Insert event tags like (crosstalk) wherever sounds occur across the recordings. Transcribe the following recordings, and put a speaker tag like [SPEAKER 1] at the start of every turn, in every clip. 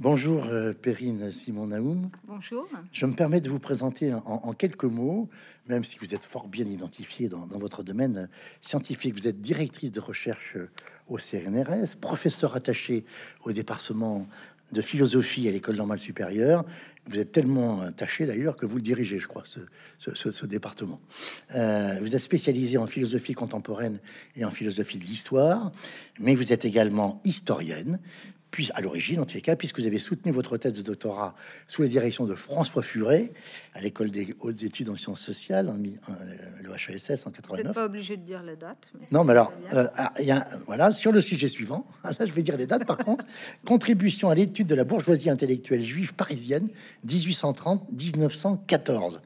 [SPEAKER 1] Bonjour euh, Perrine Simon-Naoum.
[SPEAKER 2] Bonjour. Je me
[SPEAKER 1] permets de vous présenter en, quelques mots, même si vous êtes fort bien identifiée dans, votre domaine scientifique. Vous êtes directrice de recherche au CNRS, professeur attaché au département de philosophie à l'école normale supérieure. Vous êtes tellement attaché d'ailleurs que vous le dirigez, je crois, ce, département. Euh, vous êtes spécialisé en philosophie contemporaine et en philosophie de l'histoire, mais vous êtes également historienne, puis à l'origine en tous les cas, puisque vous avez soutenu votre thèse de doctorat sous la direction de François Furet à l'école des hautes études en sciences sociales, en, en, euh, le HESS en 89. pas
[SPEAKER 2] obligé de dire la date.
[SPEAKER 1] non, mais alors, euh, ah, voilà, sur le sujet suivant, (laughs) là je vais dire les dates par contre, (laughs) contribution à l'étude de la bourgeoisie intellectuelle juive parisienne 1830-1914.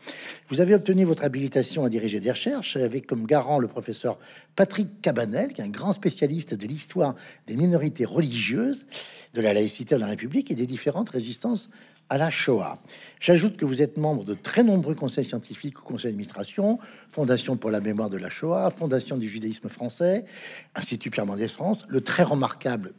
[SPEAKER 1] Vous avez obtenu votre habilitation à diriger des recherches avec comme garant le professeur Patrick Cabanel, qui est un grand spécialiste de l'histoire des minorités religieuses, de la laïcité dans la République et des différentes résistances à la Shoah. J'ajoute que vous êtes membre de très nombreux conseils scientifiques ou conseils d'administration, Fondation pour la mémoire de la Shoah, Fondation du judaïsme français, Institut Pierre Mendès France, le très remarquable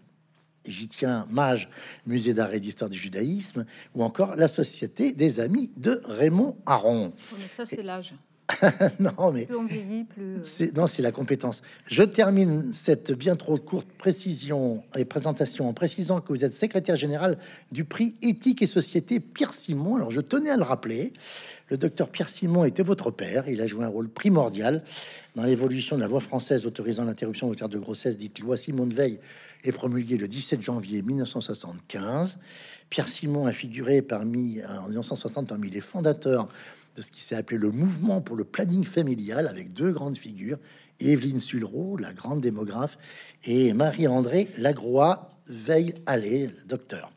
[SPEAKER 1] j'y tiens, Mage, Musée d'art et d'histoire du judaïsme, ou encore la Société des amis de Raymond Aron. ça, c'est l'âge. (laughs) non, mais
[SPEAKER 2] plus euh,
[SPEAKER 1] C'est, non, la compétence. Je termine cette bien trop courte précision et présentation en précisant que vous êtes secrétaire général du prix Éthique et Société Pierre Simon. Alors, je tenais à le rappeler. Le docteur Pierre Simon était votre père. Il a joué un rôle primordial dans l'évolution de la loi française autorisant l'interruption volontaire de grossesse, dite loi de Veil, et promulguée le 17 janvier 1975. Pierre Simon a figuré parmi en 1960 parmi les fondateurs de ce qui s'est appelé le mouvement pour le planning familial avec deux grandes figures, Evelyne Sulrault, la grande démographe, et Marie-André Lagroix, veille aller docteur.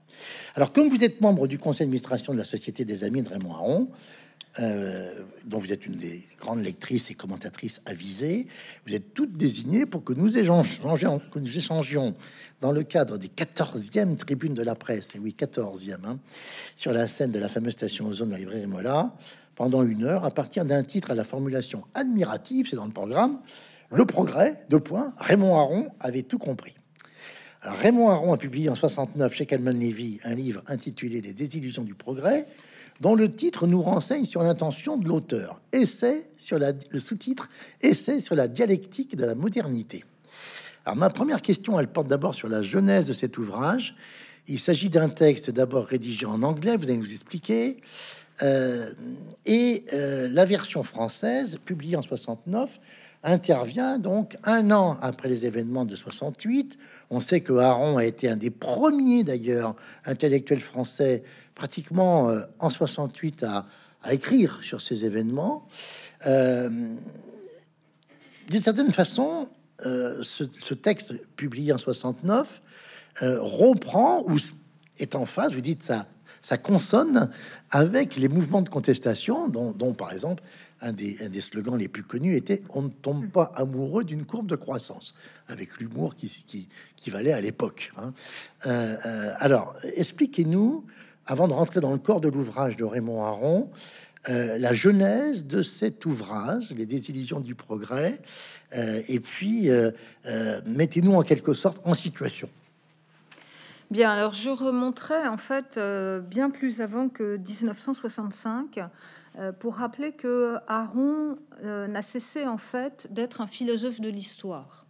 [SPEAKER 1] Alors, comme vous êtes membre du conseil d'administration de la Société des Amis de Raymond Aron, euh, dont vous êtes une des grandes lectrices et commentatrices avisées, vous êtes toutes désignées pour que nous échangions, dans le cadre des 14e tribunes de la presse, et eh oui, 14e, hein, sur la scène de la fameuse station Ozone de la librairie Mola, pendant une heure à partir d'un titre à la formulation admirative, c'est dans le programme, Le Progrès, deux points, Raymond Aron avait tout compris. Raymond Aron a publié en 69 chez Calman Levy un livre intitulé Les désillusions du progrès, dont le titre nous renseigne sur l'intention de l'auteur, essai sur la, le sous-titre Essai sur la dialectique de la modernité. Alors, ma première question, elle porte d'abord sur la genèse de cet ouvrage. Il s'agit d'un texte d'abord rédigé en anglais, vous allez nous expliquer, euh, et euh, la version française, publiée en 69, intervient donc un an après les événements de 68. On sait que Aaron a été un des premiers, d'ailleurs, intellectuels français, pratiquement euh, en 68, à, à, écrire sur ces événements. D'une certaine façon, ce, ce, texte publié en 69 reprend ou est en phase, vous dites ça ça consonne avec les mouvements de contestation dont, par exemple, un des, slogans les plus connus était On ne tombe mm. pas amoureux d'une courbe de croissance, avec l'humour qui, qui, valait à l'époque. Hein. Euh, euh, alors, expliquez-nous, avant de rentrer dans le corps de l'ouvrage de Raymond Aron, euh, la genèse de cet ouvrage, Les désillusions du progrès, et puis mettez-nous en quelque sorte en situation.
[SPEAKER 2] Bien, alors je remonterai en fait euh, bien plus avant que 1965 euh, pour rappeler que Aaron euh, n'a cessé en fait d'être un philosophe de l'histoire.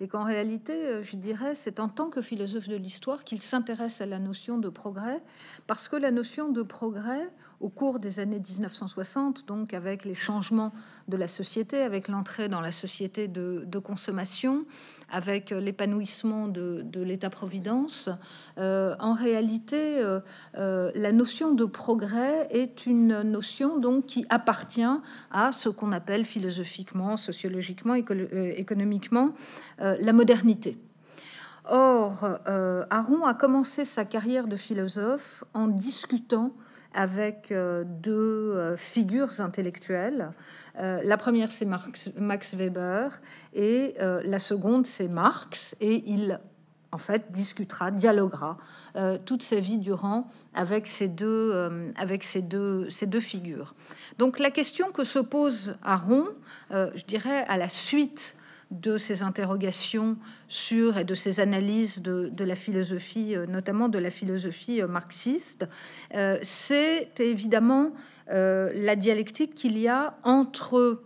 [SPEAKER 2] Et qu'en réalité, je dirais, c'est en tant que philosophe de l'histoire qu'il s'intéresse à la notion de progrès, parce que la notion de progrès, au cours des années 1960, donc avec les changements de la société, avec l'entrée dans la société de, consommation, avec euh, l'épanouissement de, l'État-providence, euh, en réalité, euh, la notion de progrès est une notion donc qui appartient à ce qu'on appelle philosophiquement, sociologiquement, économiquement la modernité. Or, Aron a commencé sa carrière de philosophe en discutant avec euh, deux euh, figures intellectuelles. Euh, la première, c'est Max, Weber, et la seconde, c'est Marx, et il en fait, discutera, dialoguera toute sa vie durant avec ces deux, avec ces deux, figures. Donc la question que se pose Aron, je dirais, à la suite de ses interrogations sur et de ses analyses de, la philosophie, euh, notamment de la philosophie euh, marxiste, euh, c'est évidemment la dialectique qu'il y a entre,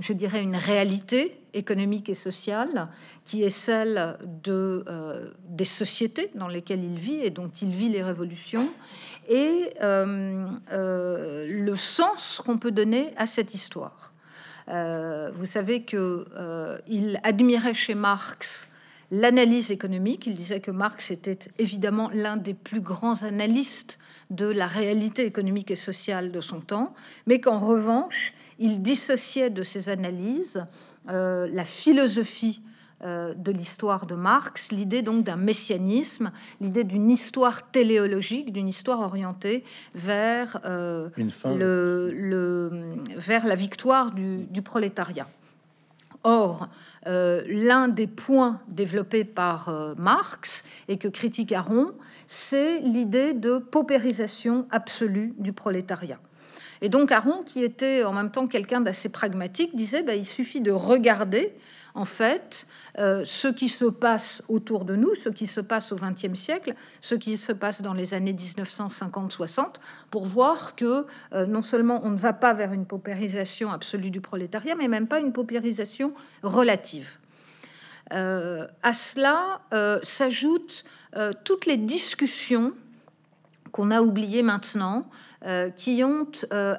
[SPEAKER 2] je dirais, une réalité économique et sociale qui est celle des sociétés dans lesquelles il vit et dont il vit les révolutions, et le sens qu'on peut donner à cette histoire. Euh, vous savez que euh, il admirait chez Marx l'analyse économique. Il disait que Marx était évidemment l'un des plus grands analystes de la réalité économique et sociale de son temps, mais qu'en revanche, il dissociait de ses analyses euh, la philosophie euh, de l'histoire de Marx, l'idée donc d'un messianisme, l'idée d'une histoire téléologique, d'une histoire orientée vers, euh, le, vers la victoire du, prolétariat. Or, euh, l'un des points développés par Marx et que critique Aron, c'est l'idée de paupérisation absolue du prolétariat. Et donc Aron, qui était en même temps quelqu'un d'assez pragmatique, disait bah, il suffit de regarder en fait, euh, ce qui se passe autour de nous, ce qui se passe au XXe siècle, ce qui se passe dans les années 1950-60, pour voir que euh, non seulement on ne va pas vers une paupérisation absolue du prolétariat, mais même pas une paupérisation relative. Euh, à cela s'ajoutent toutes les discussions qu'on a oubliées maintenant, qui ont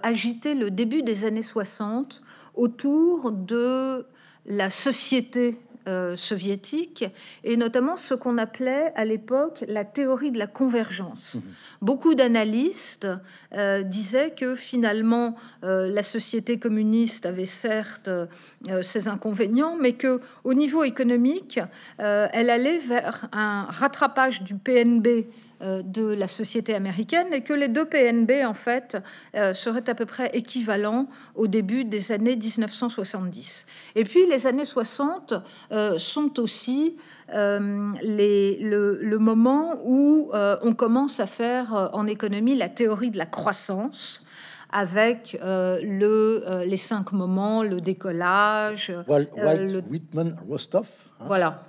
[SPEAKER 2] agité le début des années 60 autour de la société euh, soviétique, et notamment ce qu'on appelait à l'époque la théorie de la convergence. Mmh. Beaucoup d'analystes euh, disaient que finalement euh, la société communiste avait certes ses inconvénients, mais que au niveau économique, elle allait vers un rattrapage du PNB euh, de la société américaine et que les deux PNB, en fait, euh, seraient à peu près équivalents au début des années 1970. Et puis, les années 60 euh, sont aussi le, moment où on commence à faire en économie la théorie de la croissance avec les cinq moments, le décollage. Walt,
[SPEAKER 1] Whitman Rostov hein. Voilà.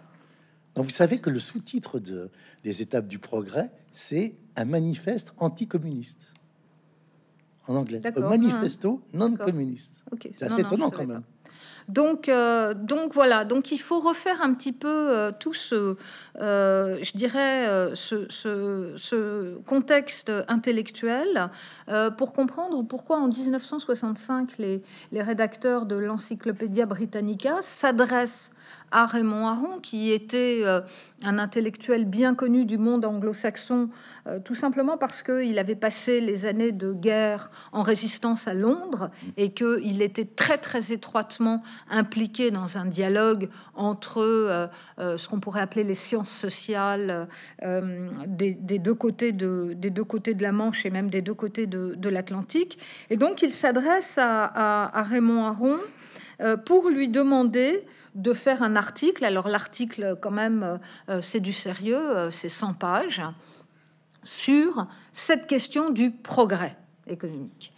[SPEAKER 1] Donc vous savez que le sous-titre de, des étapes du progrès, c'est un manifeste anticommuniste. En anglais, un manifesto ah, non communiste. C'est assez étonnant quand même.
[SPEAKER 2] Donc, euh, donc voilà, donc il faut refaire un petit peu euh, tout ce, euh, je dirais, ce, contexte intellectuel pour comprendre pourquoi en 1965 les, rédacteurs de l'Encyclopédia Britannica s'adressent à Raymond Aron, qui était un intellectuel bien connu du monde anglo-saxon, tout simplement parce qu'il avait passé les années de guerre en résistance à Londres et qu'il était très très étroitement impliqué dans un dialogue entre euh, euh, ce qu'on pourrait appeler les sciences sociales euh, des, deux côtés de, des deux côtés de la Manche et même des deux côtés de, l'Atlantique. Et donc il s'adresse à, Raymond Aron pour lui demander de faire un article. Alors l'article, quand même, c'est du sérieux, c'est 100 pages, sur cette question du progrès économique.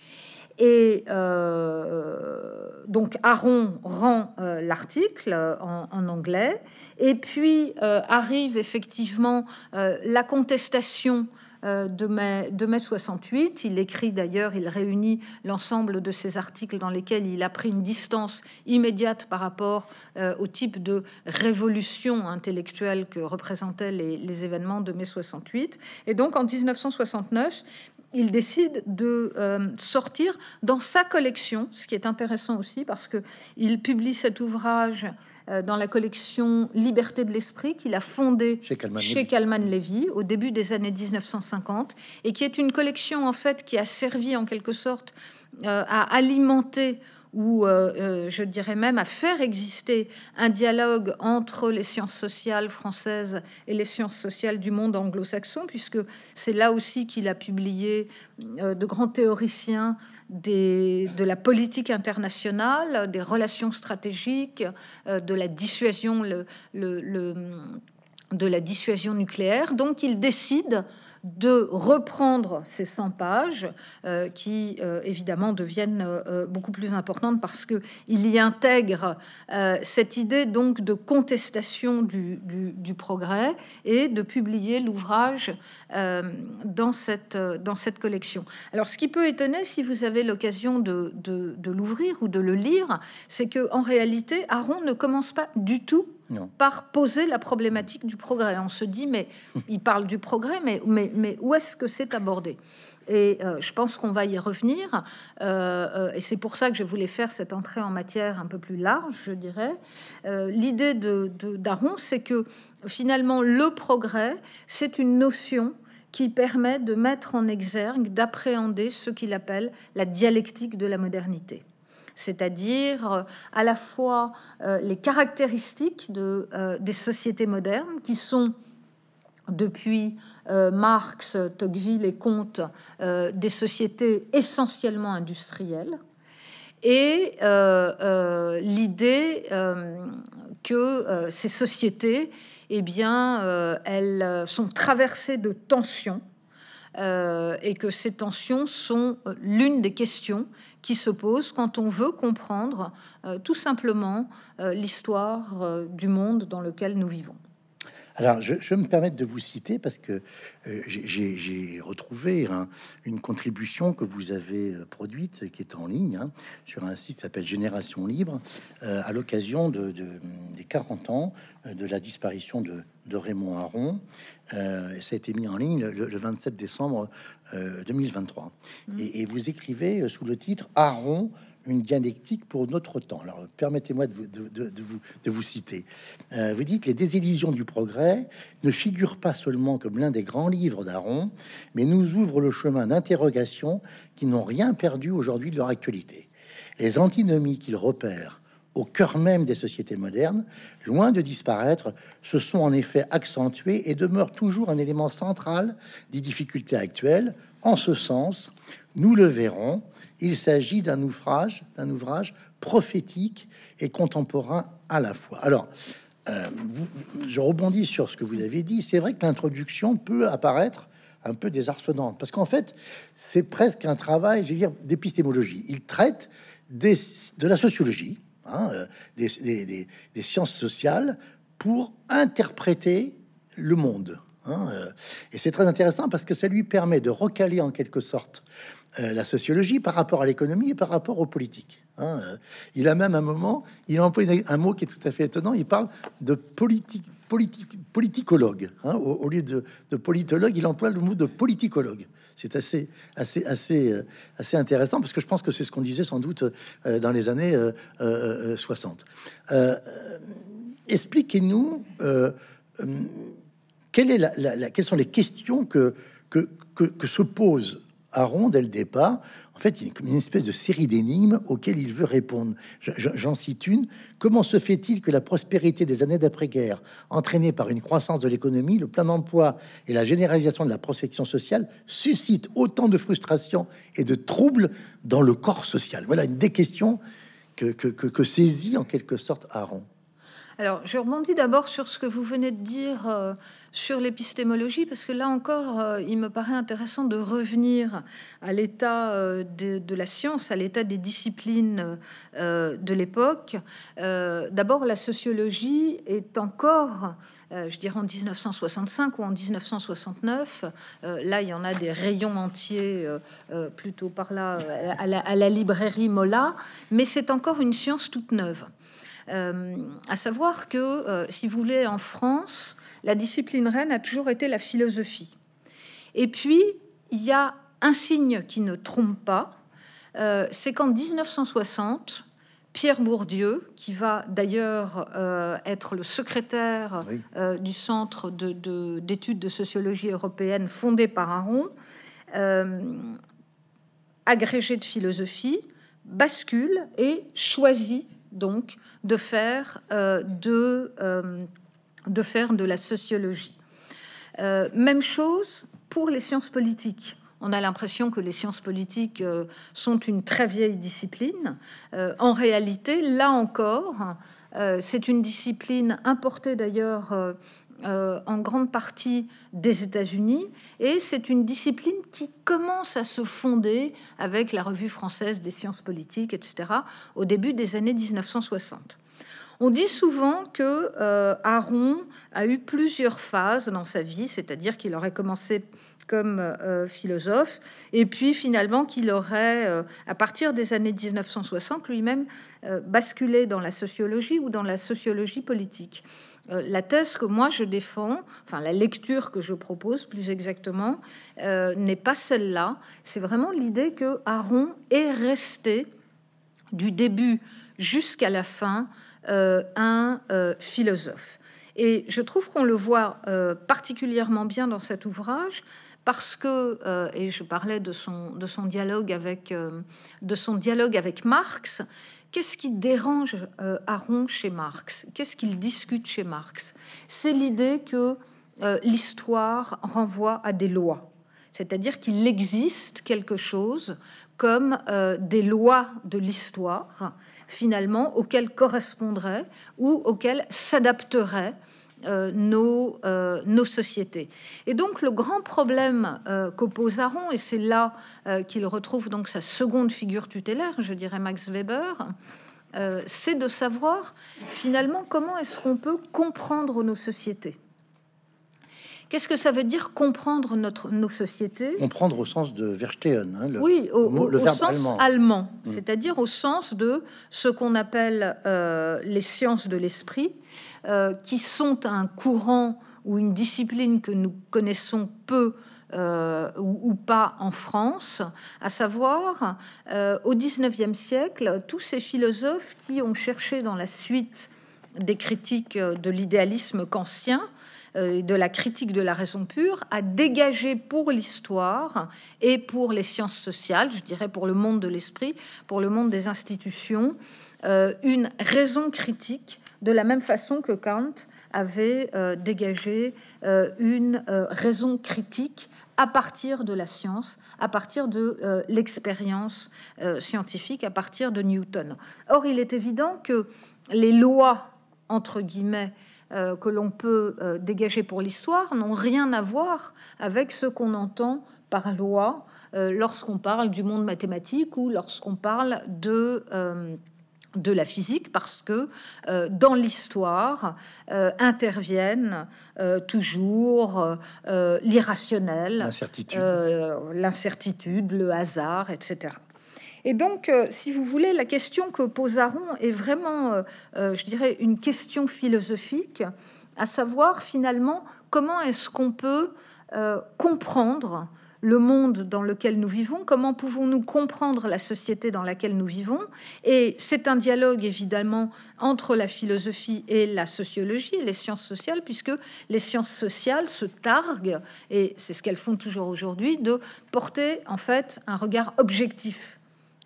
[SPEAKER 2] Et euh, donc Aaron rend euh, l'article euh, en, anglais, et puis arrive effectivement la contestation euh, de mai, 68. Il écrit d'ailleurs, il réunit l'ensemble de ses articles dans lesquels il a pris une distance immédiate par rapport euh, au type de révolution intellectuelle que représentaient les, événements de mai 68. Et donc en 1969, il décide de euh, sortir dans sa collection, ce qui est intéressant aussi parce que il publie cet ouvrage euh, dans la collection Liberté de l'esprit qu'il a fondée chez Kalman, Levy au début des années 1950 et qui est une collection en fait qui a servi en quelque sorte euh, à alimenter ou euh, je dirais même à faire exister un dialogue entre les sciences sociales françaises et les sciences sociales du monde anglo-saxon, puisque c'est là aussi qu'il a publié de grands théoriciens de la politique internationale, des relations stratégiques, euh, de la dissuasion, de la dissuasion nucléaire. Donc il décide de reprendre ces 100 pages euh, qui euh, évidemment deviennent euh, beaucoup plus importantes parce que il y intègre cette idée donc de contestation du, progrès et de publier l'ouvrage dans cette collection. Alors ce qui peut étonner si vous avez l'occasion de, de l'ouvrir ou de le lire, c'est que en réalité Aaron ne commence pas du tout par poser la problématique du progrès. On se dit, mais (laughs) il parle du progrès, mais, où est-ce que c'est abordé et euh, je pense qu'on va y revenir. Euh, euh, et c'est pour ça que je voulais faire cette entrée en matière un peu plus large, je dirais. L'idée de, Daron, c'est que finalement, le progrès, c'est une notion qui permet de mettre en exergue, d'appréhender ce qu'il appelle la dialectique de la modernité c'est-à-dire euh, à la fois euh, les caractéristiques euh, des sociétés modernes qui sont depuis Marx, Tocqueville et Comte, des sociétés essentiellement industrielles, et l'idée que ces sociétés, eh bien, elles sont traversées de tensions. et que ces tensions sont l'une des questions qui se pose quand on veut comprendre euh, tout simplement euh, l'histoire euh, du monde dans lequel nous vivons.
[SPEAKER 1] Alors, je, me permets de vous citer parce que euh, j'ai retrouvé hein, une contribution que vous avez euh, produite qui est en ligne hein, sur un site qui s'appelle Génération Libre euh, à l'occasion de, des 40 ans de la disparition de, Raymond Aron. ça a été mis en ligne le, 27 décembre 2023. Mmh. Et, et, vous écrivez sous le titre Aron une dialectique pour notre temps. Alors, permettez-moi de, vous, de vous citer. Euh, vous dites Les désillusions du progrès ne figurent pas seulement comme l'un des grands livres d'Aaron, mais nous ouvrent le chemin d'interrogations qui n'ont rien perdu aujourd'hui de leur actualité. Les antinomies qu'il repère au cœur même des sociétés modernes, loin de disparaître, se sont en effet accentués et demeurent toujours un élément central des difficultés actuelles. En ce sens, nous le verrons, il s'agit d'un ouvrage, d'un ouvrage prophétique et contemporain à la fois. Alors, euh, je rebondis sur ce que vous avez dit. C'est vrai que l'introduction peut apparaître un peu désarçonnante, parce qu'en fait, c'est presque un travail, dire, d'épistémologie. Il traite de la sociologie, Hein, euh, des, sciences sociales, pour interpréter le monde. Hein, euh. Et c'est très intéressant parce que ça lui permet de recaler en quelque sorte euh, la sociologie par rapport à l'économie et par rapport aux politiques. Hein, il a même un moment, il a un mot qui est tout à fait étonnant, il parle de politique politicologue. Hein, au, lieu de, politologue, il emploie le mot de politicologue. C'est assez, assez, assez, euh, assez intéressant parce que je pense que c'est ce qu'on disait sans doute euh, dans les années 60. Expliquez-nous quelles sont les questions que, que, que se posent Aron, dès le départ, en fait, il y a une espèce de série d'énigmes auxquelles il veut répondre. J'en cite une. Comment se fait-il que la prospérité des années d'après-guerre, entraînée par une croissance de l'économie, le plein emploi et la généralisation de la prospection sociale, suscite autant de frustrations et de troubles dans le corps social Voilà une des questions que, saisit en quelque sorte Aron.
[SPEAKER 2] Alors, je rebondis d'abord sur ce que vous venez de dire euh, sur l'épistémologie, parce que là encore, euh, il me paraît intéressant de revenir à l'état euh, de, la science, à l'état des disciplines de l'époque. d'abord, la sociologie est encore je dirais en 1965 ou en 1969. là, il y en a des rayons entiers, plutôt par là, à la, à la librairie Mola, mais c'est encore une science toute neuve. Euh, à savoir que, euh, si vous voulez, en France, la discipline reine a toujours été la philosophie. Et puis, il y a un signe qui ne trompe pas, euh, c'est qu'en 1960, Pierre Bourdieu, qui va d'ailleurs être le secrétaire du Centre d'études de, de, sociologie européenne fondé par Aron, agrégé de philosophie, bascule et choisit donc de faire, euh, euh, de, faire de la sociologie. Euh, même chose pour les sciences politiques. On a l'impression que les sciences politiques sont une très vieille discipline. en réalité, là encore, c'est une discipline importée d'ailleurs euh, en grande partie des États-Unis, et c'est une discipline qui commence à se fonder avec la Revue française des sciences politiques, etc., au début des années 1960. On dit souvent que Aaron euh, a eu plusieurs phases dans sa vie, c'est-à-dire qu'il aurait commencé comme euh, philosophe, et puis finalement qu'il aurait, à partir des années 1960, lui-même basculé dans la sociologie ou dans la sociologie politique. Euh, la thèse que moi je défends, enfin la lecture que je propose plus exactement, euh, n'est pas celle-là. C'est vraiment l'idée que Aaron est resté du début jusqu'à la fin euh, un philosophe. Et je trouve qu'on le voit particulièrement bien dans cet ouvrage parce que, et je parlais de son, de son, dialogue, avec, de son dialogue avec Marx, Qu'est-ce qui dérange euh, Aaron Aron chez Marx Qu'est-ce qu'il discute chez Marx C'est l'idée que euh, l'histoire renvoie à des lois, c'est-à-dire qu'il existe quelque chose comme euh, des lois de l'histoire, finalement, auxquelles correspondrait ou auxquelles s'adapterait euh, nos, euh, nos, sociétés. Et donc le grand problème euh, qu'oppose Aron, et c'est là qu'il retrouve donc sa seconde figure tutélaire, je dirais Max Weber, c'est de savoir finalement comment est-ce qu'on peut comprendre nos sociétés. Qu'est-ce que ça veut dire comprendre notre, nos sociétés Comprendre
[SPEAKER 1] au sens de verstehen, hein, hein, le, oui,
[SPEAKER 2] allemand, c'est-à-dire au sens de ce qu'on appelle euh, les sciences de l'esprit, euh, qui sont un courant ou une discipline que nous connaissons peu euh, ou, pas en France, à savoir au 19e siècle, tous ces philosophes qui ont cherché dans la suite des critiques de l'idéalisme kantien euh, de la critique de la raison pure a dégagé pour l'histoire et pour les sciences sociales, je dirais pour le monde de l'esprit, pour le monde des institutions, euh, une raison critique de la même façon que Kant avait euh, dégagé une raison critique à partir de la science, à partir de l'expérience scientifique, à partir de Newton. Or, il est évident que les lois, entre guillemets, euh, que l'on peut euh, dégager pour l'histoire n'ont rien à voir avec ce qu'on entend par loi euh, lorsqu'on parle du monde mathématique ou lorsqu'on parle de de la physique parce que dans l'histoire interviennent toujours l'irrationnel, l'incertitude, le hasard, etc. Et donc, euh, si vous voulez, la question que pose Aron est vraiment, euh, euh, je dirais, une question philosophique, à savoir finalement comment est-ce qu'on peut comprendre le monde dans lequel nous vivons, comment pouvons-nous comprendre la société dans laquelle nous vivons. Et c'est un dialogue évidemment entre la philosophie et la sociologie et les sciences sociales, puisque les sciences sociales se targuent, et c'est ce qu'elles font toujours aujourd'hui, de porter en fait un regard objectif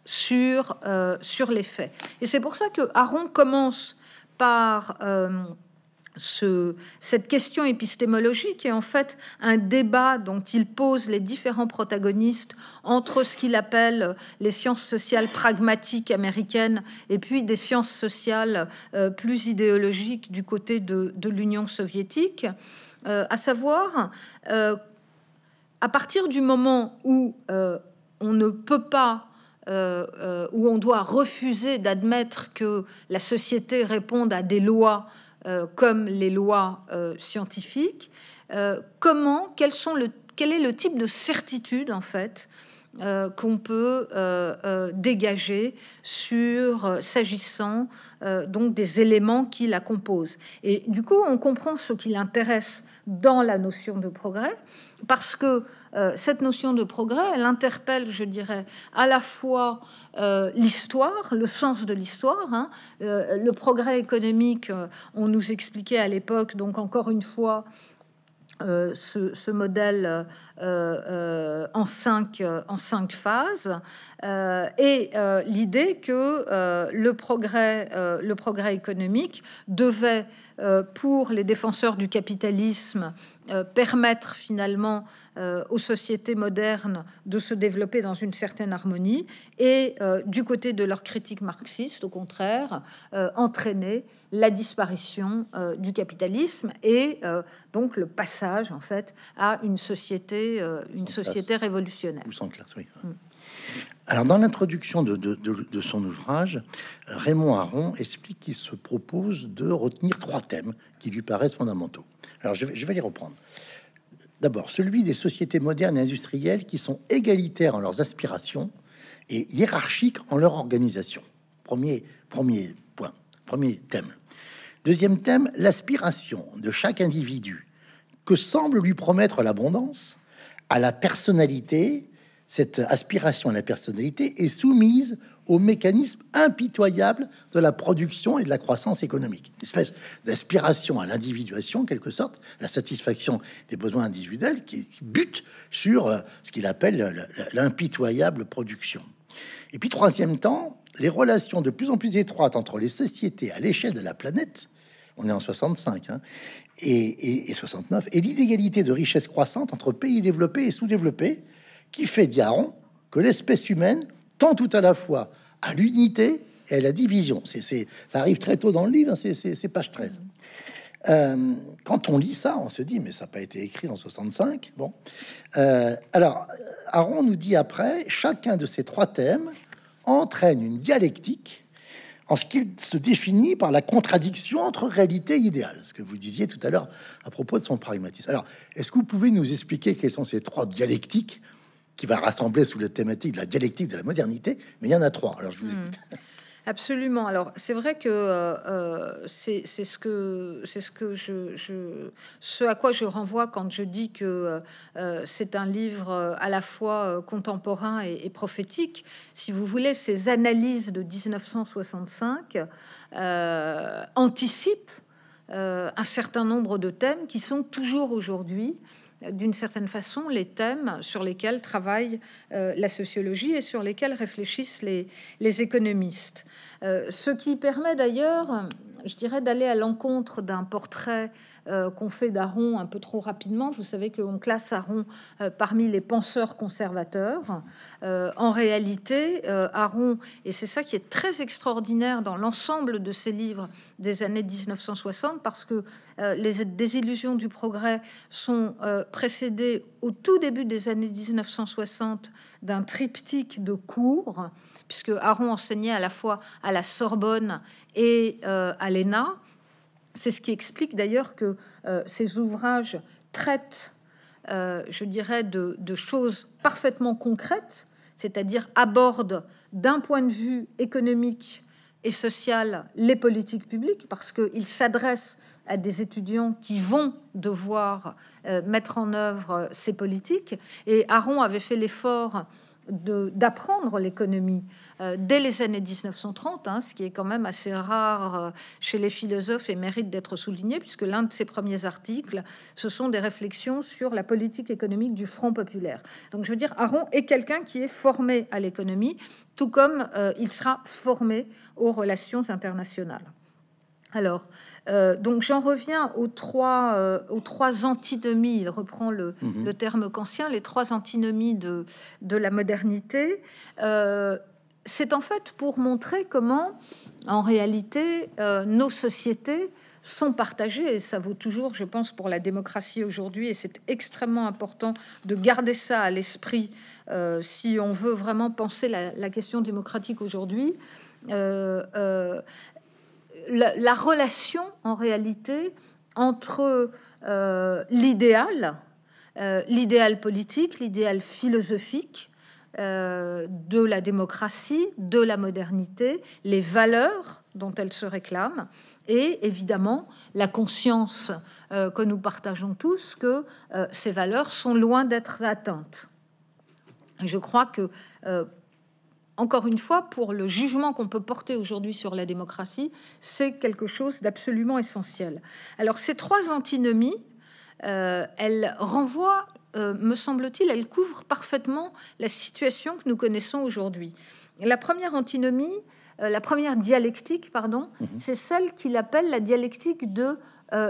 [SPEAKER 2] sur, euh, sur les faits. Et c'est pour ça que Aron commence par euh, ce, cette question épistémologique et en fait un débat dont il pose les différents protagonistes entre ce qu'il appelle les sciences sociales pragmatiques américaines et puis des sciences sociales euh, plus idéologiques du côté de, l'Union soviétique, à savoir à partir du moment où on ne peut pas euh, euh, où on doit refuser d'admettre que la société réponde à des lois euh, comme les lois scientifiques, comment, sont le, quel est le type de certitude en fait qu'on peut dégager sur s'agissant donc des éléments qui la composent. Et du coup, on comprend ce qui l'intéresse dans la notion de progrès, parce que euh, cette notion de progrès, elle interpelle, je dirais, à la fois euh, l'histoire, le sens de l'histoire. Hein. Euh, le progrès économique, on nous expliquait à l'époque, donc encore une fois, euh, ce, modèle euh, euh, en, cinq, en phases et l'idée que le, progrès, le progrès économique devait, pour les défenseurs du capitalisme, permettre finalement euh, aux sociétés modernes de se développer dans une certaine harmonie et euh, du côté de leur critique marxiste, au contraire, euh, entraîner la disparition du capitalisme et donc le passage en fait à une société, une société révolutionnaire. classe, oui.
[SPEAKER 1] Mm. Alors, dans l'introduction de, de, son ouvrage, Raymond Aron explique qu'il se propose de retenir trois thèmes qui lui paraissent fondamentaux. Alors, je vais, je vais les reprendre. D'abord, celui des sociétés modernes et industrielles qui sont égalitaires en leurs aspirations et hiérarchiques en leur organisation. Premier, premier point, premier thème. Deuxième thème, l'aspiration de chaque individu que semble lui promettre l'abondance à la personnalité. Cette aspiration à la personnalité est soumise au mécanisme impitoyable de la production et de la croissance économique. Une espèce d'aspiration à l'individuation, en quelque sorte, la satisfaction des besoins individuels qui bute sur euh, ce qu'il appelle l'impitoyable production. Et puis, troisième temps, les relations de plus en plus étroites entre les sociétés à l'échelle de la planète, on est en 65 hein, et, 69, et l'inégalité de richesse croissante entre pays développés et sous-développés, qui fait diaron que l'espèce humaine tout à la fois à l'unité et à la division. C'est, ça arrive très tôt dans le livre, hein, c'est, page 13. Euh, quand on lit ça, on se dit, mais ça n'a pas été écrit en 65. Bon. Euh, alors, Aaron nous dit après, chacun de ces trois thèmes entraîne une dialectique en ce qu'il se définit par la contradiction entre réalité et idéal, ce que vous disiez tout à l'heure à propos de son pragmatisme. Alors, est-ce que vous pouvez nous expliquer quelles sont ces trois dialectiques qui va rassembler sous la thématique de la dialectique de la modernité, mais il y en a trois. Alors je vous hmm. écoute.
[SPEAKER 2] Absolument. Alors c'est vrai que euh, euh, c'est ce que c'est ce que je, ce à quoi je renvoie quand je dis que euh, c'est un livre à la fois contemporain et, prophétique. Si vous voulez, ces analyses de 1965 anticipent un certain nombre de thèmes qui sont toujours aujourd'hui d'une certaine façon les thèmes sur lesquels travaille euh, la sociologie et sur lesquels réfléchissent les, économistes. Euh, ce qui permet d'ailleurs, je dirais, d'aller à l'encontre d'un portrait euh, qu'on fait d'Aron un peu trop rapidement. Vous savez qu'on classe Aaron euh, parmi les penseurs conservateurs. Euh, en réalité, Aron, et c'est ça qui est très extraordinaire dans l'ensemble de ses livres des années 1960, parce que les désillusions du progrès sont précédées au tout début des années 1960 d'un triptyque de cours puisque Aaron enseignait à la fois à la Sorbonne et à l'ENA. C'est ce qui explique d'ailleurs que euh, ces ouvrages traitent, euh, je dirais, de, choses parfaitement concrètes, c'est-à-dire abordent d'un point de vue économique et social les politiques publiques, parce qu'ils s'adressent à des étudiants qui vont devoir euh, mettre en œuvre ces politiques. Et Aaron avait fait l'effort d'apprendre l'économie euh, dès les années 1930, hein, ce qui est quand même assez rare euh, chez les philosophes et mérite d'être souligné, puisque l'un de ses premiers articles, ce sont des réflexions sur la politique économique du Front populaire. Donc je veux dire, Aron est quelqu'un qui est formé à l'économie, tout comme euh, il sera formé aux relations internationales. Alors, euh, donc j'en reviens aux trois, euh, aux trois antinomies, il reprend le, mhm. terme kantien, les trois antinomies de, de la modernité. Euh, c'est en fait pour montrer comment, en réalité, nos sociétés sont partagées. Et ça vaut toujours, je pense, pour la démocratie aujourd'hui. Et c'est extrêmement important de garder ça à l'esprit si on veut vraiment penser la, question démocratique aujourd'hui la, relation en réalité entre euh, l'idéal, euh, l'idéal politique, l'idéal philosophique euh, de la démocratie, de la modernité, les valeurs dont elle se réclame, et évidemment la conscience que nous partageons tous que ces valeurs sont loin d'être atteintes. je crois que encore une fois, pour le jugement qu'on peut porter aujourd'hui sur la démocratie, c'est quelque chose d'absolument essentiel. Alors ces trois antinomies, euh, elles renvoient, euh, me semble-t-il, elles couvrent parfaitement la situation que nous connaissons aujourd'hui. La première antinomie, euh, la première dialectique, pardon, mhm. c'est celle qu'il appelle la dialectique de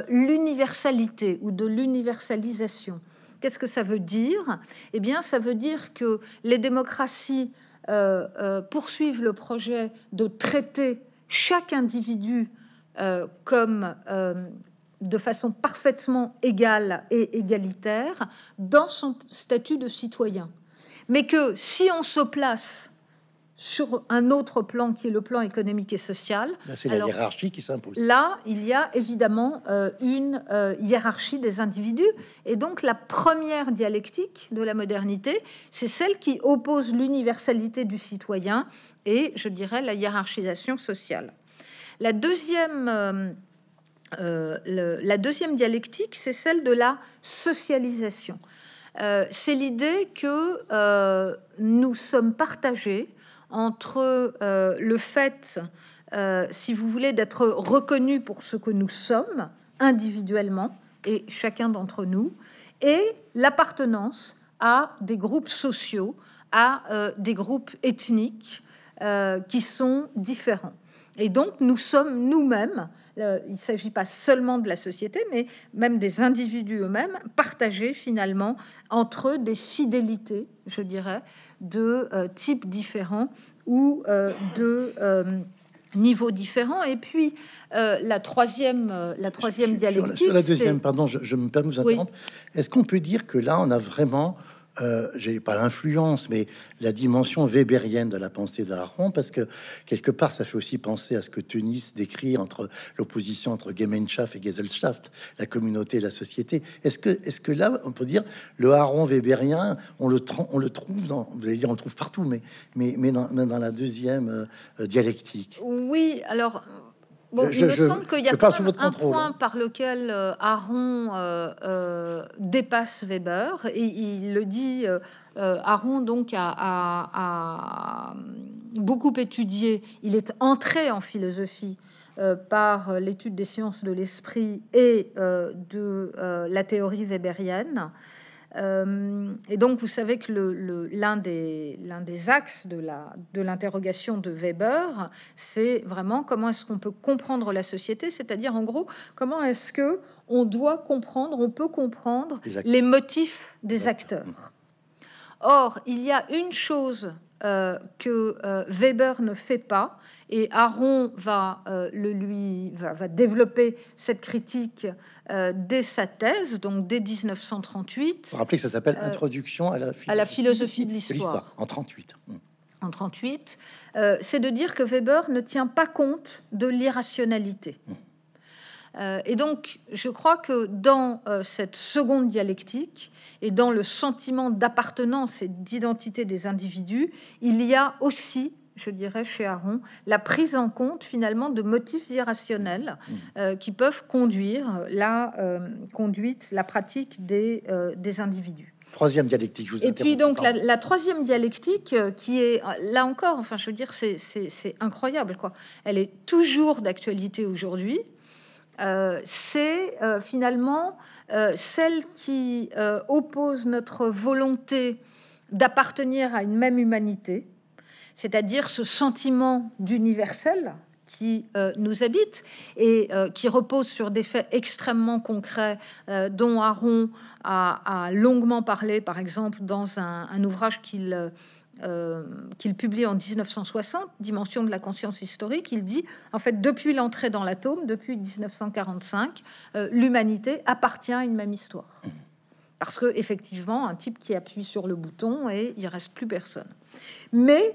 [SPEAKER 2] l'universalité ou de l'universalisation. Qu'est-ce que ça veut dire Eh bien, ça veut dire que les démocraties euh, euh, poursuivent le projet de traiter chaque individu euh, comme de façon parfaitement égale et égalitaire dans son statut de citoyen. Mais que si on se place sur un autre plan qui est le plan économique et social. C'est la
[SPEAKER 1] hiérarchie qui s'impose.
[SPEAKER 2] Là, il y a évidemment euh, une euh, hiérarchie des individus. Et donc la première dialectique de la modernité, c'est celle qui oppose l'universalité du citoyen et, je dirais, la hiérarchisation sociale. La deuxième... Euh, la deuxième dialectique, c'est celle de la socialisation. c'est l'idée que nous sommes partagés entre euh, le fait, euh, si vous voulez, d'être reconnu pour ce que nous sommes individuellement et chacun d'entre nous, et l'appartenance à des groupes sociaux, à euh, des groupes ethniques qui sont différents. Et donc, nous sommes nous-mêmes euh, il ne s'agit pas seulement de la société, mais même des individus eux-mêmes, partagés finalement entre eux des fidélités, je dirais, de euh, types différents ou euh, de niveaux différents. Et puis, la troisième, la troisième dialectique... la, deuxième,
[SPEAKER 1] pardon, je, me permets de vous interrompre. Est-ce qu'on peut dire que là, on a vraiment euh, j'ai pas l'influence, mais la dimension weberienne de la pensée d'Aaron, parce que quelque part, ça fait aussi penser à ce que Tunis décrit entre l'opposition entre Gemeinschaft et Gesellschaft, la communauté et la société. Est-ce que, est-ce que là, on peut dire le Aaron weberien, on le, on le trouve dans, vous allez dire, on le trouve partout, mais, mais, mais, dans, la deuxième euh, dialectique.
[SPEAKER 2] Oui, alors
[SPEAKER 1] il me semble qu'il y a un point
[SPEAKER 2] hein. par lequel euh, Aaron euh, euh, dépasse Weber, et il le dit. Aaron donc a, a, beaucoup étudié. Il est entré en philosophie par l'étude des sciences de l'esprit et de la théorie weberienne. Euh, et donc, vous savez que l'un des, axes de l'interrogation de, Weber, c'est vraiment comment est-ce qu'on peut comprendre la société, c'est-à-dire en gros, comment est-ce que on doit comprendre, on peut comprendre les, motifs des acteurs. Or, il y a une chose euh, que euh, Weber ne fait pas, et Aaron va, va, développer cette critique euh, dès sa thèse, donc dès 1938.
[SPEAKER 1] Rappelez que ça s'appelle euh, Introduction à la, philosophie de l'histoire. En 38. Hum.
[SPEAKER 2] En 38, euh, c'est de dire que Weber ne tient pas compte de l'irrationalité. Hum. et donc, je crois que dans cette seconde dialectique et dans le sentiment d'appartenance et d'identité des individus, il y a aussi je dirais, chez Aaron, la prise en compte finalement de motifs irrationnels mmh. euh, qui peuvent conduire la euh, conduite, la pratique des, euh, des individus.
[SPEAKER 1] Troisième dialectique, je vous Et puis donc la, la,
[SPEAKER 2] troisième dialectique qui est là encore, enfin je veux dire, c'est incroyable quoi. Elle est toujours d'actualité aujourd'hui. c'est finalement celle qui oppose notre volonté d'appartenir à une même humanité, c'est-à-dire ce sentiment d'universel qui euh, nous habite et euh, qui repose sur des faits extrêmement concrets euh, dont Aron a, longuement parlé, par exemple, dans un, un ouvrage qu'il qu'il publie en 1960, Dimension de la conscience historique. Il dit, en fait, depuis l'entrée dans l'atome, depuis 1945, l'humanité appartient à une même histoire. Parce que effectivement, un type qui appuie sur le bouton et il reste plus personne. Mais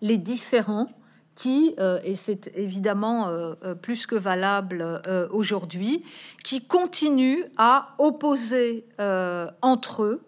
[SPEAKER 2] les différents qui, euh, et c'est évidemment euh, euh, plus que valable aujourd'hui, qui continuent à opposer entre eux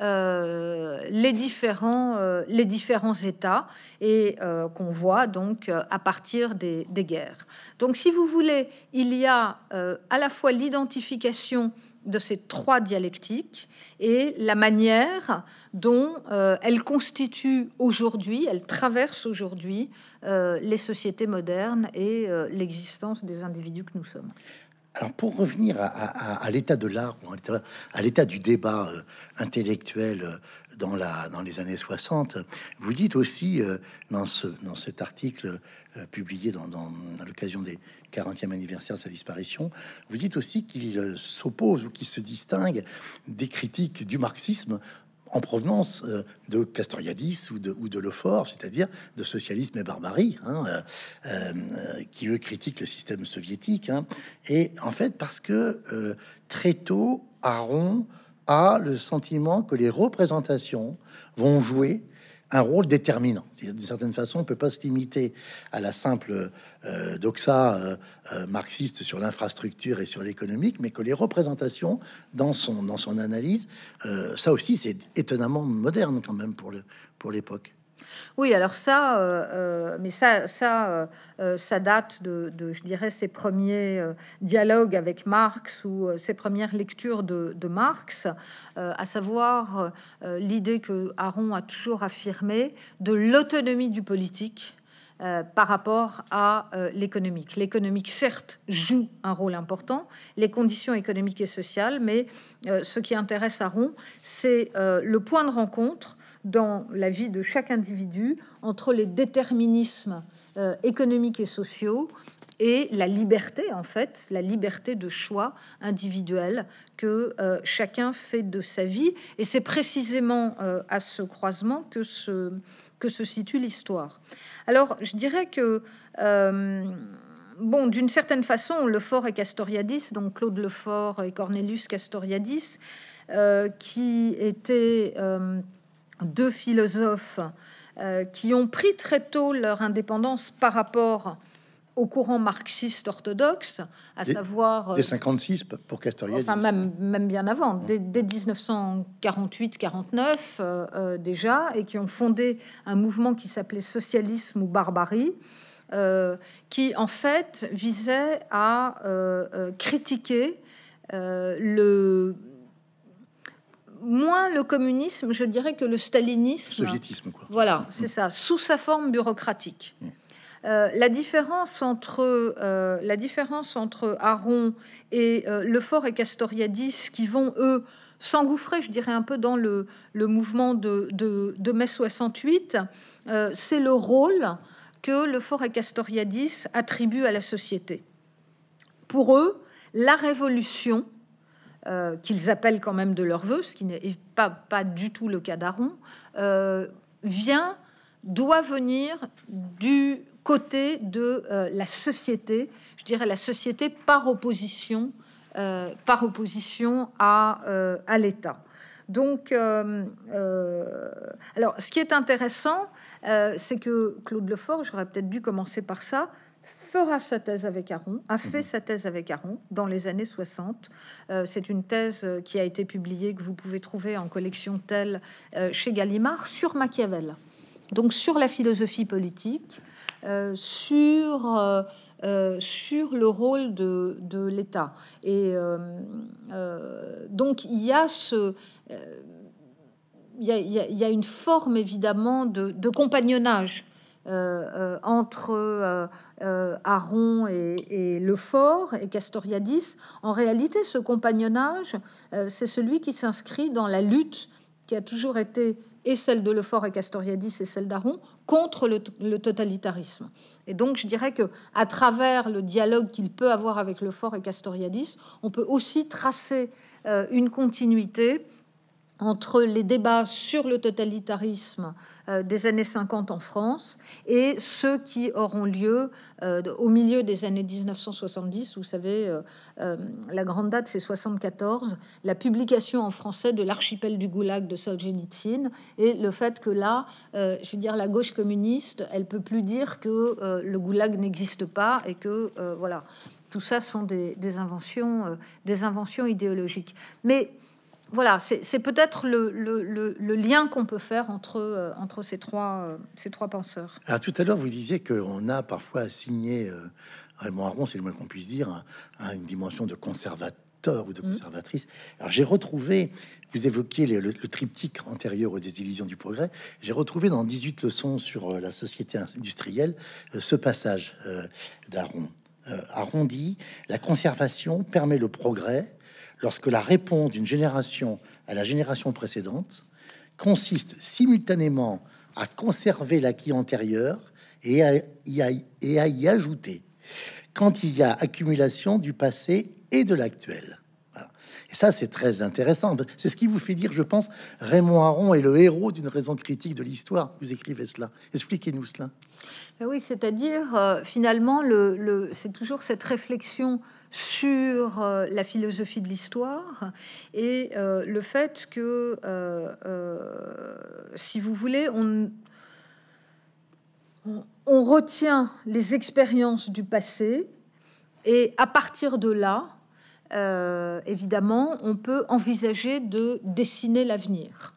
[SPEAKER 2] les, différents, les différents États et qu'on voit donc à partir des, des, guerres. Donc si vous voulez, il y a à la fois l'identification de ces trois dialectiques et la manière dont elles euh, elle constitue aujourd'hui, elle traverse aujourd'hui euh, les sociétés modernes et euh, l'existence des individus que nous sommes. Alors pour
[SPEAKER 1] revenir à, à l'état de l'art ou à l'état du débat intellectuel dans, la, dans les années 60. Vous dites aussi euh, dans, ce, dans cet article euh, publié dans, dans, l'occasion des 40e anniversaire de sa disparition, vous dites aussi qu'il euh, s'oppose ou qu'il se distingue des critiques du marxisme en provenance de Castoriadis ou de, ou de Lefort, c'est-à-dire de socialisme et barbarie, hein, qui eux critiquent le système soviétique. Hein. Et en fait, parce que très tôt, Aaron a le sentiment que les représentations vont jouer un rôle déterminant. D'une certaine façon, on ne peut pas se limiter à la simple euh, doxa euh, euh, marxiste sur l'infrastructure et sur l'économique, mais que les représentations, dans son, dans son analyse, ça aussi, c'est étonnamment moderne quand même pour l'époque.
[SPEAKER 2] Oui, alors ça, euh, euh, mais ça, ça, euh, ça date de, je dirais, ses premiers dialogues avec Marx ou ses premières lectures de, Marx, à savoir l'idée que Aaron a toujours affirmée de l'autonomie du politique. par rapport à l'économique. L'économique, certes, joue un rôle important, les conditions économiques et sociales, mais ce qui intéresse Aron, c'est le point de rencontre dans la vie de chaque individu entre les déterminismes euh, économiques et sociaux et la liberté, en fait, la liberté de choix individuel que euh, chacun fait de sa vie. Et c'est précisément euh, à ce croisement que se, que se situe l'histoire. Alors, je dirais que, bon, d'une certaine façon, Lefort et Castoriadis, donc Claude Lefort et Cornelius Castoriadis, qui étaient deux philosophes euh, qui ont pris très tôt leur indépendance par rapport au courant marxiste orthodoxe, à savoir... Euh, des
[SPEAKER 1] 56, pour Castoriadis. Enfin, même,
[SPEAKER 2] bien avant, mmh. dès, 1948-49 euh, déjà, et qui ont fondé un mouvement qui s'appelait Socialisme ou Barbarie, qui en fait visait à critiquer le moins le communisme, je dirais, que le stalinisme. Le Soviétisme, quoi. Voilà, mm. c'est ça, sous sa forme bureaucratique. Mm. Euh, la différence entre euh, la différence entre Aaron et euh, Lefort et Castoriadis, qui vont eux s'engouffrer, je dirais, un peu dans le, le mouvement de, de, de, mai 68, euh, c'est le rôle que Lefort et Castoriadis attribuent à la société. Pour eux, la révolution, euh, qu'ils appellent quand même de leur vœu, ce qui n'est pas, pas du tout le cas d'Aaron, euh, vient, doit venir du côté de euh, la société, je dirais la société par opposition, par opposition à, à l'État. Donc, alors, ce qui est intéressant, c'est que Claude Lefort, j'aurais peut-être dû commencer par ça, fera sa thèse avec Aaron a fait mhm. sa thèse avec Aaron dans les années 60. Euh, c'est une thèse euh, qui a été publiée, que vous pouvez trouver en collection telle euh, chez Gallimard, sur Machiavel. Donc sur la philosophie politique, sur, le rôle de, l'État. Et donc il y a ce... il y, a une forme évidemment de, de compagnonnage euh, euh, entre Aaron euh, et, et, le et Castoriadis, en réalité, ce compagnonnage, c'est celui qui s'inscrit dans la lutte qui a toujours été et celle de Lefort et Castoriadis et celle d'Aaron contre le, totalitarisme. Et donc je dirais que à travers le dialogue qu'il peut avoir avec Lefort et Castoriadis, on peut aussi tracer une continuité entre les débats sur le totalitarisme euh, des années 50 en France et ceux qui auront lieu euh, au milieu des années 1970. Vous savez, euh, la grande date, c'est 74, la publication en français de l'archipel du Goulag de Solzhenitsyn et le fait que là, je veux dire, la gauche communiste, elle peut plus dire que le Goulag n'existe pas et que voilà, tout ça sont des, inventions, des inventions idéologiques. Mais voilà, c'est peut-être le, lien qu'on peut faire entre, euh, euh, ces, trois, penseurs.
[SPEAKER 1] Alors tout à l'heure, vous disiez qu'on a parfois assigné euh, Raymond Aron, c'est le moins qu'on puisse dire, hein, à, une dimension de conservateur ou de mm. conservatrice. Alors j'ai retrouvé, vous évoquiez le, triptyque antérieur aux désillusions du progrès, j'ai retrouvé dans 18 leçons sur la société industrielle ce passage d'Aron. Aron dit, la conservation permet le progrès lorsque la réponse d'une génération à la génération précédente consiste simultanément à conserver l'acquis antérieur et à, y ajouter quand il y a accumulation du passé et de l'actuel. Et ça, c'est très intéressant. C'est ce qui vous fait dire, je pense, Raymond Aron est le héros d'une raison critique de l'histoire. Vous écrivez cela. Expliquez-nous cela.
[SPEAKER 2] Ben oui, c'est-à-dire, euh, finalement, le, c'est toujours cette réflexion sur euh, la philosophie de l'histoire et euh, le fait que, si vous voulez, on, retient les expériences du passé et à partir de là, évidemment, on peut envisager de dessiner l'avenir.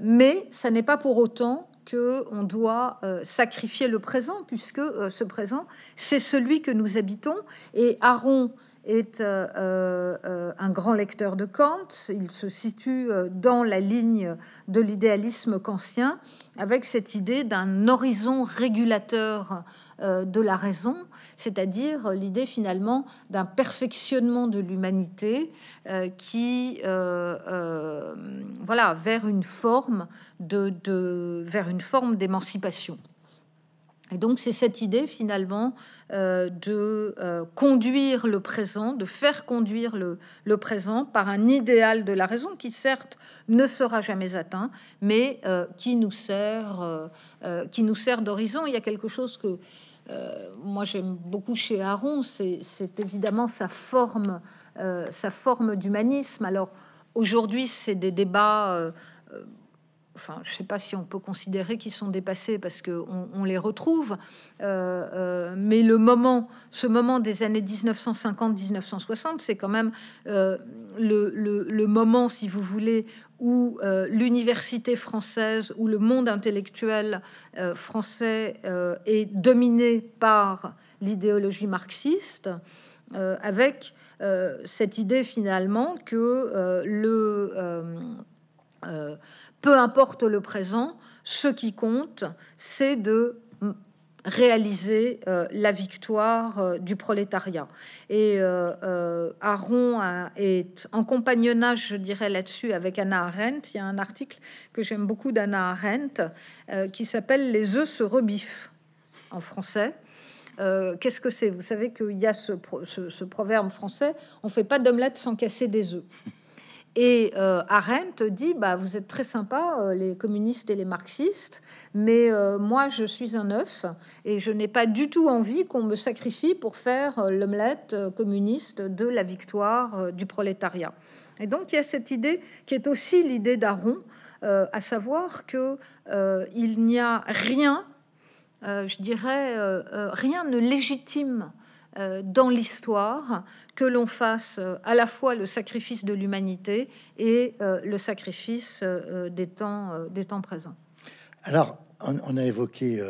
[SPEAKER 2] mais ça n'est pas pour autant que on doit euh, sacrifier le présent, puisque euh, ce présent, c'est celui que nous habitons. Et Aaron est euh, un grand lecteur de Kant. Il se situe dans la ligne de l'idéalisme kantien, avec cette idée d'un horizon régulateur de la raison c'est-à-dire euh, l'idée finalement d'un perfectionnement de l'humanité euh, qui, euh, voilà, vers une forme de, vers une forme d'émancipation. Et donc c'est cette idée finalement de conduire le présent, de faire conduire le, le, présent par un idéal de la raison qui certes ne sera jamais atteint, mais qui nous sert, qui nous sert d'horizon. Il y a quelque chose que euh, moi j'aime beaucoup chez Aron, c'est évidemment sa forme, euh, forme d'humanisme. Alors aujourd'hui, c'est des débats. Euh, enfin, je sais pas si on peut considérer qu'ils sont dépassés parce que on, les retrouve, mais le moment, ce moment des années 1950-1960, c'est quand même le, moment, si vous voulez, où euh, l'université française, où le monde intellectuel euh, français euh, est dominé par l'idéologie marxiste, avec cette idée finalement que le peu importe le présent, ce qui compte, c'est de réaliser euh, la victoire euh, du prolétariat. Et Aaron euh, est en compagnonnage, je dirais, là-dessus avec Anna Arendt. Il y a un article que j'aime beaucoup d'Anna Arendt qui s'appelle Les œufs se rebiffent en français. qu'est-ce que c'est Vous savez qu'il y a ce, ce, proverbe français on fait pas d'omelette sans casser des œufs. Et euh, Arendt dit bah, Vous êtes très sympa, euh, les communistes et les marxistes, mais euh, moi, je suis un œuf et je n'ai pas du tout envie qu'on me sacrifie pour faire l'omelette communiste de la victoire du prolétariat. Et donc, il y a cette idée qui est aussi l'idée d'Aaron, à savoir que il n'y a rien, je dirais, rien ne légitime euh, dans l'histoire que l'on fasse euh, à la fois le sacrifice de l'humanité et euh, le sacrifice des temps, des temps présents.
[SPEAKER 1] Alors, on, a évoqué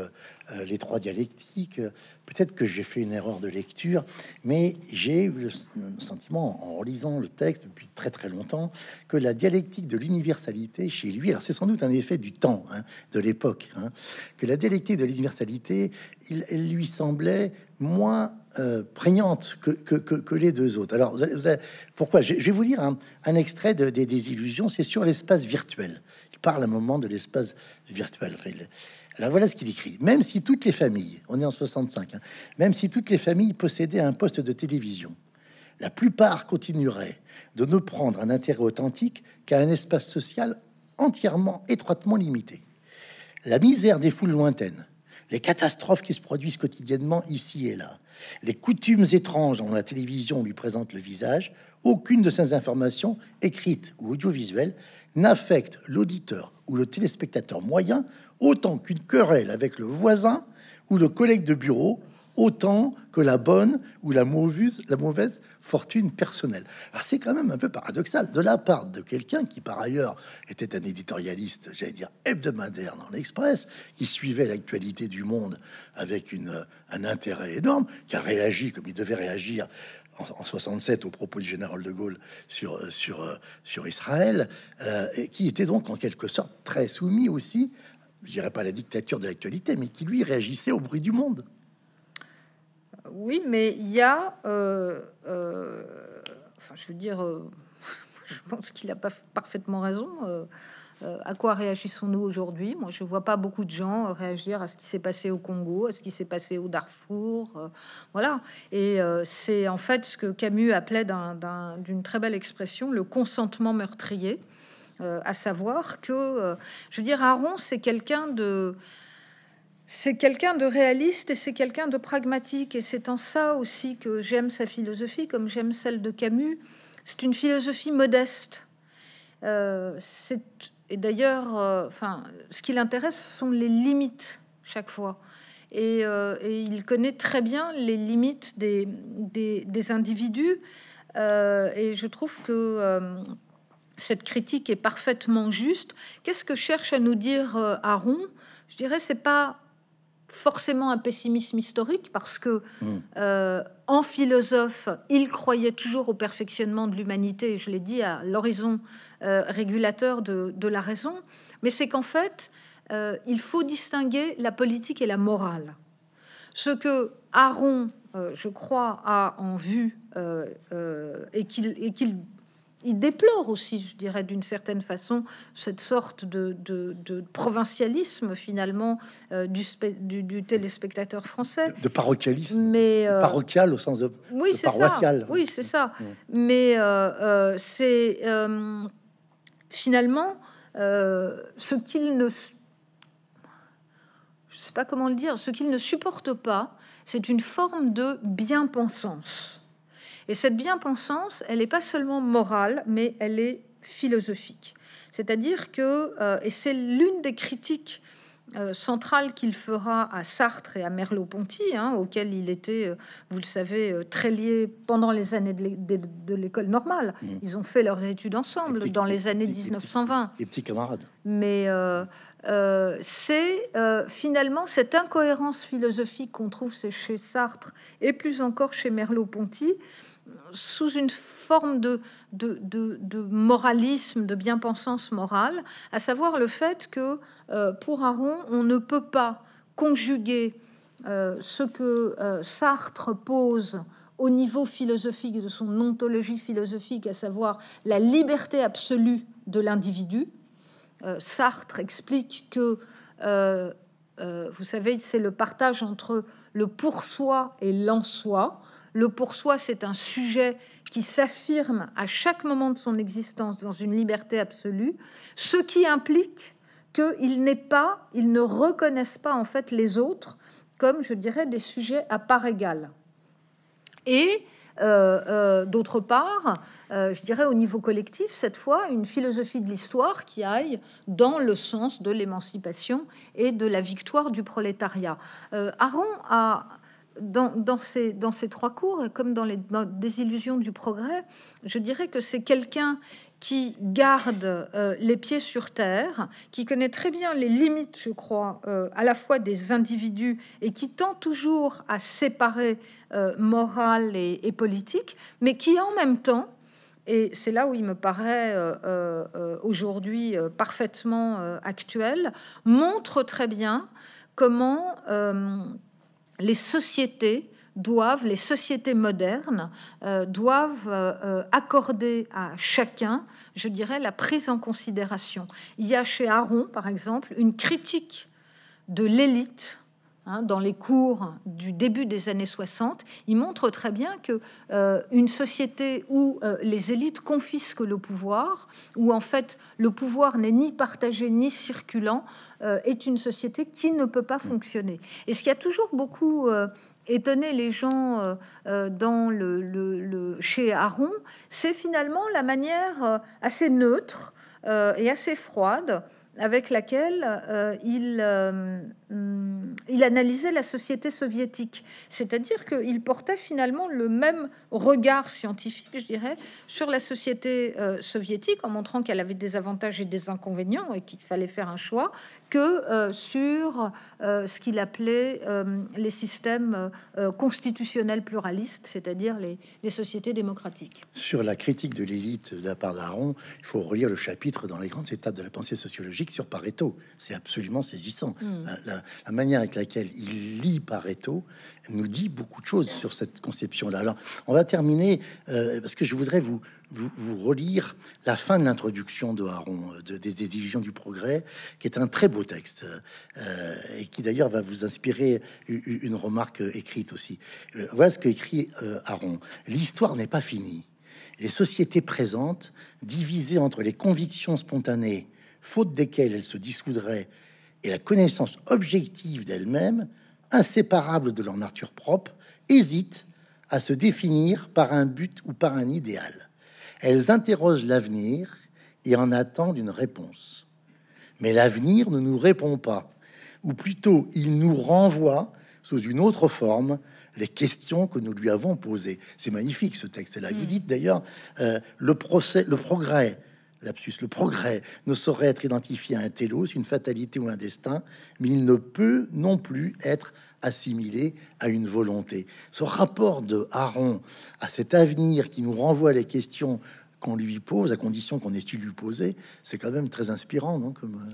[SPEAKER 1] les trois dialectiques. Peut-être que j'ai fait une erreur de lecture, mais j'ai eu le sentiment, en relisant le texte depuis très très longtemps, que la dialectique de l'universalité chez lui, alors c'est sans doute un effet du temps, hein, de l'époque, hein, que la dialectique de l'universalité, il, elle lui semblait moins euh, prégnante que, les deux autres. Alors, vous allez, vous pourquoi je, vais vous lire un, extrait de, des, illusions, c'est sur l'espace virtuel. Il parle à un moment de l'espace virtuel. alors voilà ce qu'il écrit. Même si toutes les familles, on est en 65, hein, même si toutes les familles possédaient un poste de télévision, la plupart continueraient de ne prendre un intérêt authentique qu'à un espace social entièrement, étroitement limité. La misère des foules lointaines, les catastrophes qui se produisent quotidiennement ici et là, les coutumes étranges dont la télévision lui présente le visage, aucune de ces informations, écrites ou audiovisuelles, n'affecte l'auditeur ou le téléspectateur moyen autant qu'une querelle avec le voisin ou le collègue de bureau autant que la bonne ou la mauvaise, fortune personnelle. Alors c'est quand même un peu paradoxal de la part de quelqu'un qui par ailleurs était un éditorialiste, j'allais dire hebdomadaire dans l'Express, qui suivait l'actualité du monde avec un intérêt énorme, qui a réagi comme il devait réagir en 67 au propos du général de Gaulle sur, Israël, euh, et qui était donc en quelque sorte très soumis aussi, je dirais pas à la dictature de l'actualité, mais qui lui réagissait au bruit du monde
[SPEAKER 2] oui, mais il y a, euh, euh, enfin, je veux dire, euh, (laughs) je pense qu'il n'a pas parfaitement raison. à quoi réagissons-nous aujourd'hui Moi, je ne vois pas beaucoup de gens réagir à ce qui s'est passé au Congo, à ce qui s'est passé au Darfour, voilà. Et c'est en fait ce que Camus appelait d'une très belle expression le consentement meurtrier, à savoir que, je veux dire, Aaron, c'est quelqu'un de c'est quelqu'un de réaliste et c'est quelqu'un de pragmatique. Et c'est en ça aussi que j'aime sa philosophie, comme j'aime celle de Camus. C'est une philosophie modeste. Euh, et d'ailleurs, euh, enfin, ce qui l'intéresse sont les limites chaque fois. Euh, et, il connaît très bien les limites des, des, des individus. Euh, et je trouve que cette critique est parfaitement juste. Qu'est-ce que cherche à nous dire Aaron Je dirais, c'est pas forcément un pessimisme historique parce que mm. euh, en philosophe, il croyait toujours au perfectionnement de l'humanité, je l'ai dit, à l'horizon euh, régulateur de, la raison, mais c'est qu'en fait, euh, il faut distinguer la politique et la morale. Ce que Aaron, je crois, a en vue et qu'il qu'il il déplore aussi, je dirais, d'une certaine façon, cette sorte de, provincialisme finalement euh, du, du, du, téléspectateur français.
[SPEAKER 1] De parochialisme.
[SPEAKER 2] Mais euh, parochial
[SPEAKER 1] au sens de, oui, Ça. Oui,
[SPEAKER 2] c'est ça. Mais euh, c'est finalement ce qu'il ne, je sais pas comment le dire, ce qu'il ne supporte pas, c'est une forme de bien-pensance et cette bien-pensance, elle n'est pas seulement morale, mais elle est philosophique. C'est-à-dire que, euh, et c'est l'une des critiques euh, centrales qu'il fera à Sartre et à Merleau-Ponty, hein, il était, euh, vous le savez, très lié pendant les années de l'école normale. Mmh. Ils ont fait leurs études ensemble dans les, années 1920.
[SPEAKER 1] Les petits camarades.
[SPEAKER 2] Mais c'est finalement cette incohérence philosophique qu'on trouve chez Sartre et plus encore chez Merleau-Ponty sous une forme de, moralisme, de bien-pensance morale, à savoir le fait que euh, pour Aaron, on ne peut pas conjuguer euh, ce que euh, Sartre pose au niveau philosophique de son ontologie philosophique, à savoir la liberté absolue de l'individu. Sartre explique que, vous savez, c'est le partage entre le pour soi et l'en soi le pour soi, c'est un sujet qui s'affirme à chaque moment de son existence dans une liberté absolue, ce qui implique qu'il n'est pas, il ne reconnaissent pas en fait les autres comme, je dirais, des sujets à part égale. Et euh, euh, d'autre part, euh, je dirais au niveau collectif, cette fois, une philosophie de l'histoire qui aille dans le sens de l'émancipation et de la victoire du prolétariat. Aron a dans, dans, ces, trois cours, comme dans les désillusions du progrès, je dirais que c'est quelqu'un qui garde euh, les pieds sur terre, qui connaît très bien les limites, je crois, euh, à la fois des individus et qui tend toujours à séparer moral euh, morale et, et, politique, mais qui en même temps, et c'est là où il me paraît aujourd'hui parfaitement actuel, montre très bien comment les sociétés doivent, les sociétés modernes euh, doivent euh, euh, accorder à chacun, je dirais, la prise en considération. Il y a chez Aron, par exemple, une critique de l'élite. Hein, dans les cours du début des années 60, il montre très bien que une société où les élites confisquent le pouvoir, où en fait le pouvoir n'est ni partagé ni circulant, euh, est une société qui ne peut pas mm. fonctionner. Et ce qui a toujours beaucoup euh, étonné les gens euh, dans le chez Aaron, c'est finalement la manière assez neutre et assez froide avec laquelle il Hum, il analysait la société soviétique, c'est-à-dire qu'il portait finalement le même regard scientifique, je dirais, sur la société euh, soviétique, en montrant qu'elle avait des avantages et des inconvénients et qu'il fallait faire un choix, que euh, sur euh, ce qu'il appelait les systèmes constitutionnels pluralistes, c'est-à-dire les, sociétés démocratiques.
[SPEAKER 1] Sur la critique de l'élite de il faut relire le chapitre dans les grandes étapes de la pensée sociologique sur Pareto. C'est absolument saisissant. Hum la, manière avec laquelle il lit Pareto nous dit beaucoup de choses sur cette conception-là. Alors, on va terminer euh, parce que je voudrais vous, relire la fin de l'introduction de Aaron, euh, des, divisions du progrès, qui est un très beau texte euh, et qui d'ailleurs va vous inspirer une remarque écrite aussi. voilà ce qu'écrit Aaron L'histoire n'est pas finie. Les sociétés présentes, divisées entre les convictions spontanées, faute desquelles elles se dissoudraient et la connaissance objective d'elle-même, inséparable de leur nature propre, hésite à se définir par un but ou par un idéal. Elles interrogent l'avenir et en attendent une réponse. Mais l'avenir ne nous répond pas, ou plutôt il nous renvoie sous une autre forme les questions que nous lui avons posées. C'est magnifique ce texte-là. Vous mm. dites d'ailleurs, euh, le, procès, le progrès L'absus, le progrès ne saurait être identifié à un télos, une fatalité ou un destin, mais il ne peut non plus être assimilé à une volonté. Ce rapport de Aaron à cet avenir qui nous renvoie les questions qu'on lui pose, à condition qu'on ait su lui poser, c'est quand même très inspirant, non Comme... Euh,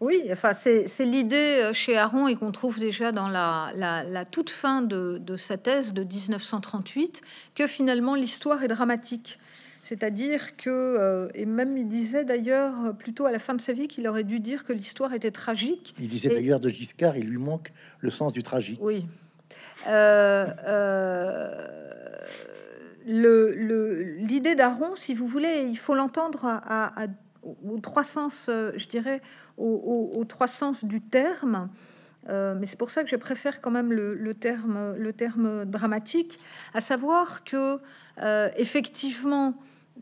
[SPEAKER 2] oui, enfin, c'est l'idée euh, chez Aaron et qu'on trouve déjà dans la, toute fin de, de, sa thèse de 1938 que finalement l'histoire est dramatique. C'est-à-dire que, euh, et même il disait d'ailleurs, euh, plutôt à la fin de sa vie, qu'il aurait dû dire que l'histoire était tragique. Il
[SPEAKER 1] disait d'ailleurs de Giscard, il lui manque le sens du tragique. Oui.
[SPEAKER 2] Euh, l'idée d'Aaron, si vous voulez, il faut l'entendre aux trois sens, je dirais, aux, trois sens du terme. mais c'est pour ça que je préfère quand même le, terme, le terme dramatique, à savoir que effectivement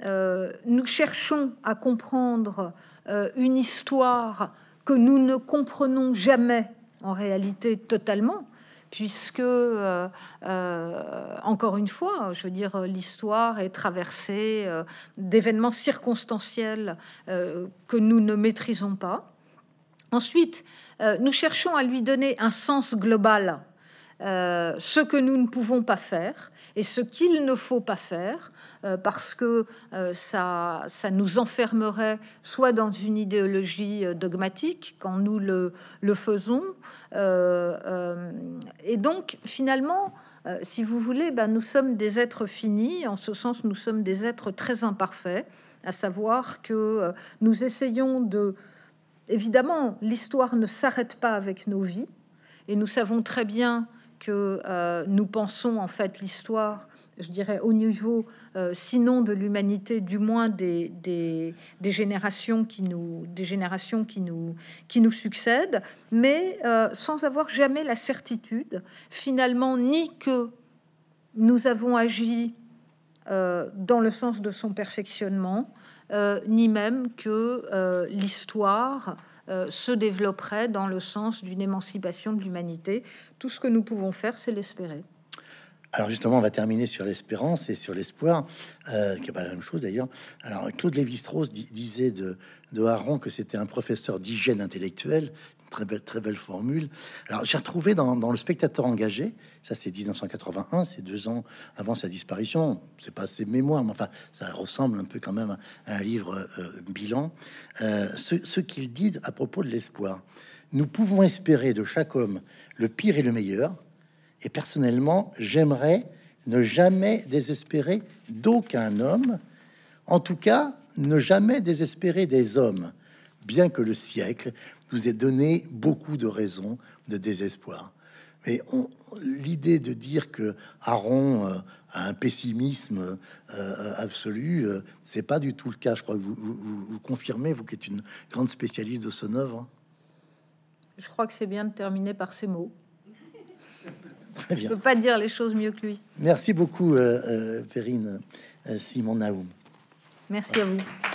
[SPEAKER 2] euh, nous cherchons à comprendre euh, une histoire que nous ne comprenons jamais en réalité totalement, puisque, euh, encore une fois, je veux dire, l'histoire est traversée d'événements circonstanciels que nous ne maîtrisons pas. Ensuite, nous cherchons à lui donner un sens global euh, ce que nous ne pouvons pas faire et ce qu'il ne faut pas faire, euh, parce que euh, ça, ça nous enfermerait soit dans une idéologie dogmatique, quand nous le, le faisons, et donc finalement, si vous voulez, ben, nous sommes des êtres finis, en ce sens nous sommes des êtres très imparfaits, à savoir que nous essayons de... Évidemment, l'histoire ne s'arrête pas avec nos vies, et nous savons très bien que euh, nous pensons en fait l'histoire, je dirais, au niveau, euh, sinon de l'humanité, du moins des, des, générations qui nous, des générations qui nous, qui nous succèdent, mais euh, sans avoir jamais la certitude, finalement, ni que nous avons agi dans le sens de son perfectionnement, ni même que l'histoire euh, se développerait dans le sens d'une émancipation de l'humanité. Tout ce que nous pouvons faire, c'est l'espérer.
[SPEAKER 1] Alors justement, on va terminer sur l'espérance et sur l'espoir, euh, qui n'est pas la même chose d'ailleurs. Alors Claude Lévi-Strauss disait de, de que c'était un professeur d'hygiène intellectuelle, Très belle, très belle formule. Alors, j'ai retrouvé dans, Le Spectateur engagé, ça c'est 1981, c'est deux ans avant sa disparition. C'est pas ses mémoires, mais enfin, ça ressemble un peu quand même à un livre euh, bilan. Euh, ce, ce qu'il dit à propos de l'espoir. Nous pouvons espérer de chaque homme le pire et le meilleur. Et personnellement, j'aimerais ne jamais désespérer d'aucun homme. En tout cas, ne jamais désespérer des hommes bien que le siècle nous est donné beaucoup de raisons de désespoir. Mais l'idée de dire que Aaron euh, a un pessimisme euh, euh, absolu, c'est pas du tout le cas. Je crois que vous, vous confirmez, vous qui êtes une grande spécialiste de son œuvre. Hein.
[SPEAKER 2] Je crois que c'est bien de terminer par ces mots.
[SPEAKER 1] (laughs) Très bien. Je peux
[SPEAKER 2] pas dire les choses mieux que lui.
[SPEAKER 1] Merci beaucoup, Perrine Simon Naoum.
[SPEAKER 2] Merci à vous.